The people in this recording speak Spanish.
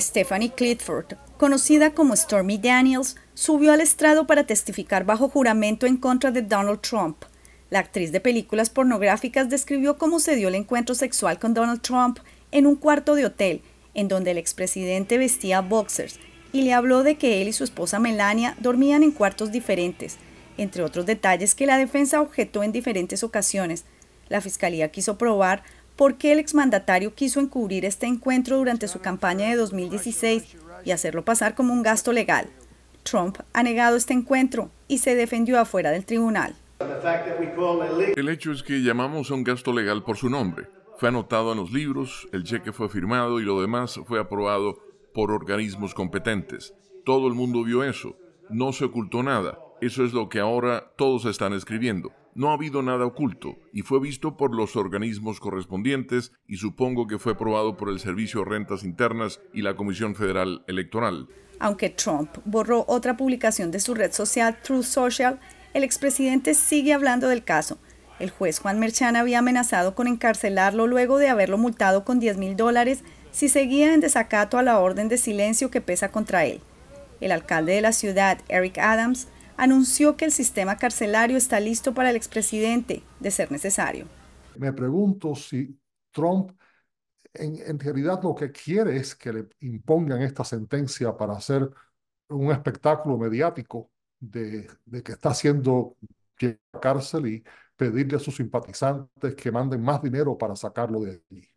Stephanie Clifford, conocida como Stormy Daniels, subió al estrado para testificar bajo juramento en contra de Donald Trump. La actriz de películas pornográficas describió cómo se dio el encuentro sexual con Donald Trump en un cuarto de hotel, en donde el expresidente vestía boxers, y le habló de que él y su esposa Melania dormían en cuartos diferentes, entre otros detalles que la defensa objetó en diferentes ocasiones. La fiscalía quiso probar por qué el exmandatario quiso encubrir este encuentro durante su campaña de 2016 y hacerlo pasar como un gasto legal. Trump ha negado este encuentro y se defendió afuera del tribunal. El hecho es que llamamos a un gasto legal por su nombre. Fue anotado en los libros, el cheque fue firmado y lo demás fue aprobado por organismos competentes. Todo el mundo vio eso. No se ocultó nada. Eso es lo que ahora todos están escribiendo no ha habido nada oculto y fue visto por los organismos correspondientes y supongo que fue aprobado por el Servicio de Rentas Internas y la Comisión Federal Electoral. Aunque Trump borró otra publicación de su red social True Social, el expresidente sigue hablando del caso. El juez Juan Merchan había amenazado con encarcelarlo luego de haberlo multado con 10 mil dólares si seguía en desacato a la orden de silencio que pesa contra él. El alcalde de la ciudad, Eric Adams, anunció que el sistema carcelario está listo para el expresidente, de ser necesario. Me pregunto si Trump en, realidad lo que quiere es que le impongan esta sentencia para hacer un espectáculo mediático de, que está haciendo llegar a cárcel y pedirle a sus simpatizantes que manden más dinero para sacarlo de allí.